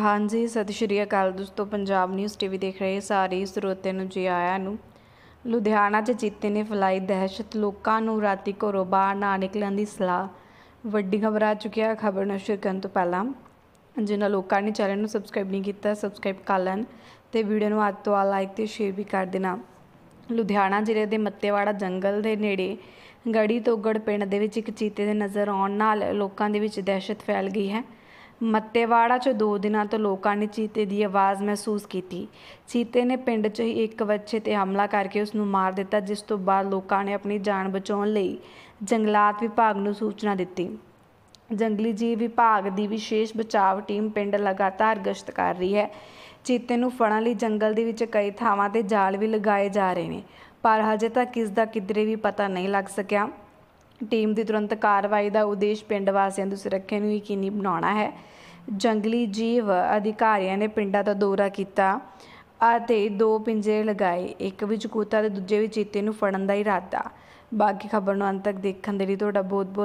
ਹਾਂਜੀ ਸਤਿ ਸ਼੍ਰੀ ਅਕਾਲ ਦੋਸਤੋ ਪੰਜਾਬ ਨਿਊਜ਼ ਟੀਵੀ ਦੇਖ ਰਹੇ ਸਾਰੇ ਸਰੋਤਿਆਂ ਨੂੰ ਜੀ ਆਇਆਂ ਨੂੰ ਲੁਧਿਆਣਾ 'ਚ ਚੀਤੇ ਨੇ ਫਲਾਈ ਦਹਿਸ਼ਤ ਲੋਕਾਂ ਨੂੰ ਰਾਤੀ ਘਰੋਂ ਬਾਹਰ ਨਾ ਨਿਕਲਣ ਦੀ ਸਲਾਹ ਵੱਡੀ ਖਬਰ ਆ ਚੁੱਕੀ ਹੈ ਖਬਰ ਸ਼ੁਰੂ ਕਰਨ ਤੋਂ ਪਹਿਲਾਂ ਜਿਨ੍ਹਾਂ ਲੋਕਾਂ ਨੇ ਚੈਨਲ ਨੂੰ ਸਬਸਕ੍ਰਾਈਬ ਨਹੀਂ ਕੀਤਾ ਸਬਸਕ੍ਰਾਈਬ ਕਰ ਲੈਣ ਤੇ ਵੀਡੀਓ ਨੂੰ ਅੱਜ ਤੋਂ ਆ ਲਾਈਕ ਤੇ ਸ਼ੇਅਰ ਵੀ ਕਰ ਦੇਣਾ ਲੁਧਿਆਣਾ ਜ਼ਿਲ੍ਹੇ ਦੇ ਮੱਤੇਵਾੜਾ ਜੰਗਲ ਦੇ ਨੇੜੇ ਗੜੀ ਤੋਗੜ ਪਿੰਡ ਦੇ ਵਿੱਚ ਇੱਕ ਚੀਤੇ ਦੇ ਨਜ਼ਰ ਆਉਣ ਨਾਲ ਲੋਕਾਂ ਦੇ ਵਿੱਚ ਦਹਿਸ਼ਤ ਫੈਲ ਗਈ ਹੈ ਮੱਤੇਵਾੜਾ 'ਚ ਦੋ ਦਿਨਾਂ ਤੋਂ ਲੋਕਾਂ ਨੇ ਚੀਤੇ ਦੀ ਆਵਾਜ਼ ਮਹਿਸੂਸ ਕੀਤੀ ਚੀਤੇ ਨੇ ਪਿੰਡ 'ਚ ਹੀ ਇੱਕ ਬੱਚੇ ਤੇ ਹਮਲਾ ਕਰਕੇ ਉਸ ਨੂੰ ਮਾਰ ਦਿੱਤਾ ਜਿਸ ਤੋਂ ਬਾਅਦ ਲੋਕਾਂ ਨੇ ਆਪਣੀ ਜਾਨ ਬਚਾਉਣ ਲਈ ਜੰਗਲਾਤ ਵਿਭਾਗ ਨੂੰ ਸੂਚਨਾ ਦਿੱਤੀ ਜੰਗਲੀ ਜੀਵ ਵਿਭਾਗ ਦੀ ਵਿਸ਼ੇਸ਼ ਬਚਾਵ ਟੀਮ ਪਿੰਡ ਲਗਾਤਾਰ ਗਸ਼ਤ ਕਰ ਰਹੀ ਹੈ ਚੀਤੇ ਨੂੰ ਫੜਨ ਲਈ ਜੰਗਲ ਦੇ ਵਿੱਚ ਕਈ ਥਾਵਾਂ ਤੇ ਜਾਲ ਵੀ ਲਗਾਏ ਜਾ ਰਹੇ ਨੇ ਪਰ ਹਜੇ ਤੱਕ ਇਸ ਦਾ ਕਿਧਰੇ ਵੀ ਪਤਾ ਨਹੀਂ ਲੱਗ ਸਕਿਆ ਟੀਮ ਦੀ ਤੁਰੰਤ ਕਾਰਵਾਈ ਦਾ ਉਦੇਸ਼ ਪਿੰਡ ਵਾਸੀਆਂ ਦੀ ਸੁਰੱਖਿਆ ਨੂੰ ਯਕੀਨੀ ਬਣਾਉਣਾ ਹੈ ਜੰਗਲੀ ਜੀਵ ਅਧਿਕਾਰੀਆਂ ਨੇ ਪਿੰਡਾਂ ਦਾ ਦੌਰਾ ਕੀਤਾ ਅਤੇ ਦੋ ਪਿੰਜਰੇ ਲਗਾਏ ਇੱਕ ਵਿੱਚ ਕੁੱਤਾ ਤੇ ਦੂਜੇ ਵਿੱਚ ਚੀਤੇ ਨੂੰ ਫੜਨ ਦਾ ਇਰਾਦਾ ਬਾਕੀ ਖਬਰ ਨੂੰ ਅੰਤ ਤੱਕ ਦੇਖਣ ਦੇ ਲਈ ਤੁਹਾਡਾ ਬਹੁਤ